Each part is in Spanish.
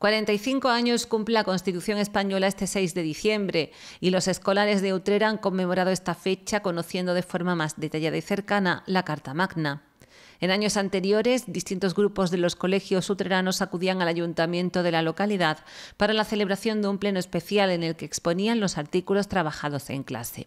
45 años cumple la Constitución española este 6 de diciembre y los escolares de Utrera han conmemorado esta fecha conociendo de forma más detallada y cercana la Carta Magna. En años anteriores, distintos grupos de los colegios utreranos acudían al ayuntamiento de la localidad para la celebración de un pleno especial en el que exponían los artículos trabajados en clase.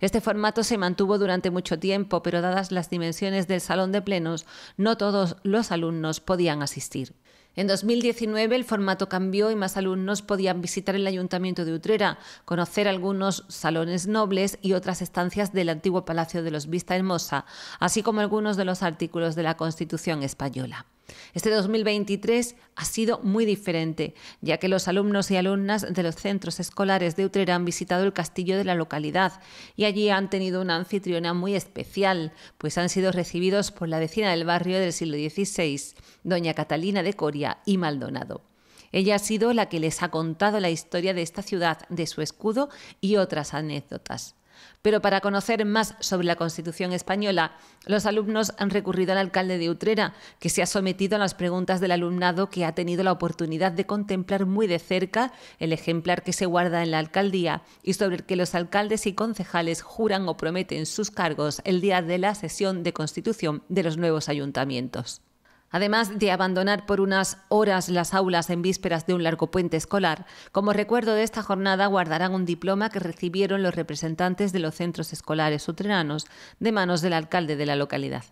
Este formato se mantuvo durante mucho tiempo, pero dadas las dimensiones del salón de plenos, no todos los alumnos podían asistir. En 2019 el formato cambió y más alumnos podían visitar el Ayuntamiento de Utrera, conocer algunos salones nobles y otras estancias del antiguo Palacio de los Vista Hermosa, así como algunos de los artículos de la Constitución española. Este 2023 ha sido muy diferente, ya que los alumnos y alumnas de los centros escolares de Utrera han visitado el castillo de la localidad y allí han tenido una anfitriona muy especial, pues han sido recibidos por la vecina del barrio del siglo XVI, doña Catalina de Coria y Maldonado. Ella ha sido la que les ha contado la historia de esta ciudad, de su escudo y otras anécdotas. Pero para conocer más sobre la Constitución española, los alumnos han recurrido al alcalde de Utrera, que se ha sometido a las preguntas del alumnado que ha tenido la oportunidad de contemplar muy de cerca el ejemplar que se guarda en la alcaldía y sobre el que los alcaldes y concejales juran o prometen sus cargos el día de la sesión de constitución de los nuevos ayuntamientos. Además de abandonar por unas horas las aulas en vísperas de un largo puente escolar, como recuerdo de esta jornada guardarán un diploma que recibieron los representantes de los centros escolares utreranos de manos del alcalde de la localidad.